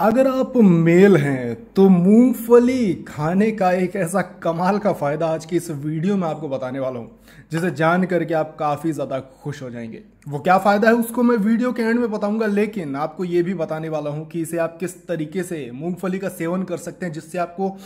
अगर आप मेल हैं तो मूंगफली खाने का एक ऐसा कमाल का फ़ायदा आज की इस वीडियो में आपको बताने वाला हूँ जिसे जान करके आप काफ़ी ज़्यादा खुश हो जाएंगे वो क्या फ़ायदा है उसको मैं वीडियो के एंड में बताऊंगा लेकिन आपको ये भी बताने वाला हूँ कि इसे आप किस तरीके से मूंगफली का सेवन कर सकते हैं जिससे आपको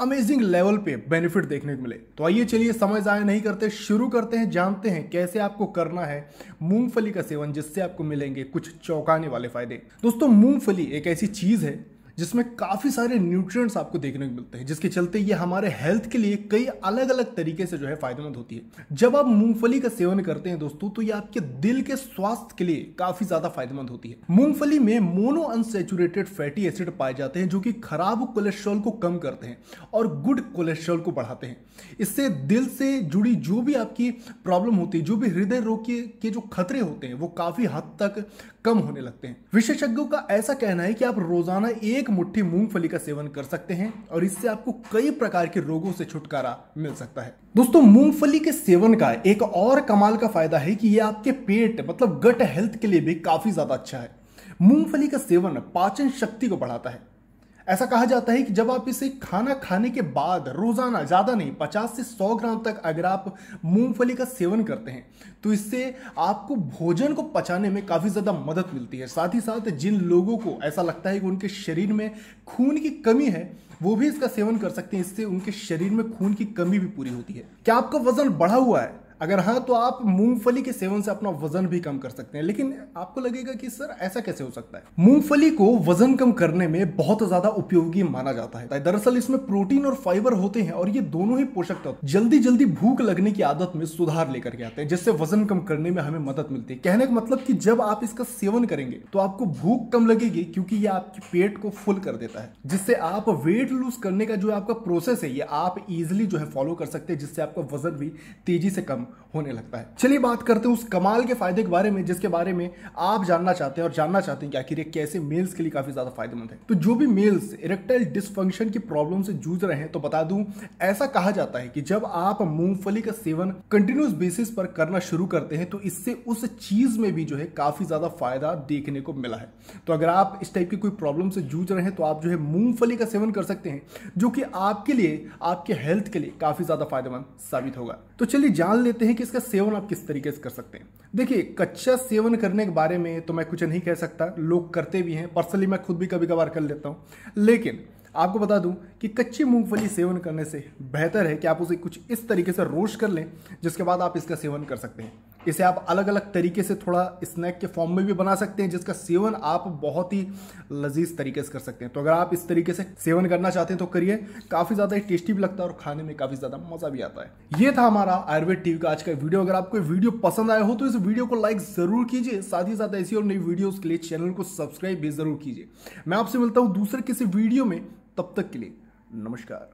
अमेजिंग लेवल पे बेनिफिट देखने को मिले तो आइए चलिए समय ज़ाया नहीं करते शुरू करते हैं जानते हैं कैसे आपको करना है मूंगफली का सेवन जिससे आपको मिलेंगे कुछ चौंकाने वाले फायदे दोस्तों मूंगफली एक ऐसी चीज़ है जिसमें काफ़ी सारे न्यूट्रिएंट्स आपको देखने को मिलते हैं जिसके चलते ये हमारे हेल्थ के लिए कई अलग अलग तरीके से जो है फायदेमंद होती है जब आप मूंगफली का सेवन करते हैं दोस्तों तो ये आपके दिल के स्वास्थ्य के लिए काफ़ी ज़्यादा फायदेमंद होती है मूंगफली में मोनो अनसेचुरेटेड फैटी एसिड पाए जाते हैं जो कि खराब कोलेस्ट्रॉल को कम करते हैं और गुड कोलेस्ट्रॉल को बढ़ाते हैं इससे दिल से जुड़ी जो भी आपकी प्रॉब्लम होती है जो भी हृदय रोग के, के जो खतरे होते हैं वो काफ़ी हद तक कम होने लगते हैं विशेषज्ञों का ऐसा कहना है कि आप रोजाना एक एक मुट्ठी मूंगफली का सेवन कर सकते हैं और इससे आपको कई प्रकार के रोगों से छुटकारा मिल सकता है दोस्तों मूंगफली के सेवन का एक और कमाल का फायदा है कि यह आपके पेट मतलब गट हेल्थ के लिए भी काफी ज्यादा अच्छा है मूंगफली का सेवन पाचन शक्ति को बढ़ाता है ऐसा कहा जाता है कि जब आप इसे खाना खाने के बाद रोजाना ज़्यादा नहीं 50 से 100 ग्राम तक अगर आप मूंगफली का सेवन करते हैं तो इससे आपको भोजन को पचाने में काफ़ी ज़्यादा मदद मिलती है साथ ही साथ जिन लोगों को ऐसा लगता है कि उनके शरीर में खून की कमी है वो भी इसका सेवन कर सकते हैं इससे उनके शरीर में खून की कमी भी पूरी होती है क्या आपका वजन बढ़ा हुआ है अगर हाँ तो आप मूंगफली के सेवन से अपना वजन भी कम कर सकते हैं लेकिन आपको लगेगा कि सर ऐसा कैसे हो सकता है मूंगफली को वजन कम करने में बहुत ज्यादा उपयोगी माना जाता है दरअसल इसमें प्रोटीन और फाइबर होते हैं और ये दोनों ही पोषक तत्व जल्दी जल्दी भूख लगने की आदत में सुधार लेकर के आते हैं जिससे वजन कम करने में हमें मदद मिलती है कहने का मतलब की जब आप इसका सेवन करेंगे तो आपको भूख कम लगेगी क्योंकि ये आपके पेट को फुल कर देता है जिससे आप वेट लूज करने का जो आपका प्रोसेस है ये आप इजिली जो है फॉलो कर सकते हैं जिससे आपका वजन भी तेजी से कम होने लगता है चलिए बात करते हैं उस कमाल के फायदे के बारे में जिसके बारे में आप जानना चाहते हैं और जानना चाहते हैं कि आखिर ये कैसे मेल्स के लिए काफी ज्यादा फायदेमंद है तो जो भी मेल्स इरेक्टाइल डिस्फंक्शन की प्रॉब्लम से जूझ रहे हैं तो बता दूं ऐसा कहा जाता है कि जब आप मूंगफली का सेवन कंटिन्यूस बेसिस पर करना शुरू करते हैं तो इससे उस चीज में भी जो है काफी ज्यादा फायदा देखने को मिला है तो अगर आप इस टाइप की कोई प्रॉब्लम से जूझ रहे हैं तो आप जो है मूंगफली का सेवन कर सकते हैं जो कि आपके लिए आपके हेल्थ के लिए काफी ज्यादा फायदेमंद साबित होगा तो चलिए जान लेते चलते हैं कि इसका सेवन आप किस तरीके से कर सकते हैं देखिए कच्चा सेवन करने के बारे में तो मैं कुछ नहीं कह सकता लोग करते भी हैं पर्सनली मैं खुद भी कभी कभार कर लेता हूँ लेकिन आपको बता दूं कि कच्ची मूंगफली सेवन करने से बेहतर है कि आप उसे कुछ इस तरीके से रोश कर लें जिसके बाद आप इसका सेवन कर सकते हैं इसे आप अलग अलग तरीके से थोड़ा स्नैक के फॉर्म में भी बना सकते हैं जिसका सेवन आप बहुत ही लजीज तरीके से कर सकते हैं तो अगर आप इस तरीके से सेवन करना चाहते हैं तो करिए काफ़ी ज़्यादा टेस्टी भी लगता है और खाने में काफ़ी ज़्यादा मज़ा भी आता है ये था हमारा आयुर्वेद टीवी का आज का वीडियो अगर आपको वीडियो पसंद आया हो तो इस वीडियो को लाइक ज़रूर कीजिए साथ ही साथ ऐसी और नई वीडियो के लिए चैनल को सब्सक्राइब भी ज़रूर कीजिए मैं आपसे मिलता हूँ दूसरे किसी वीडियो में तब तक के लिए नमस्कार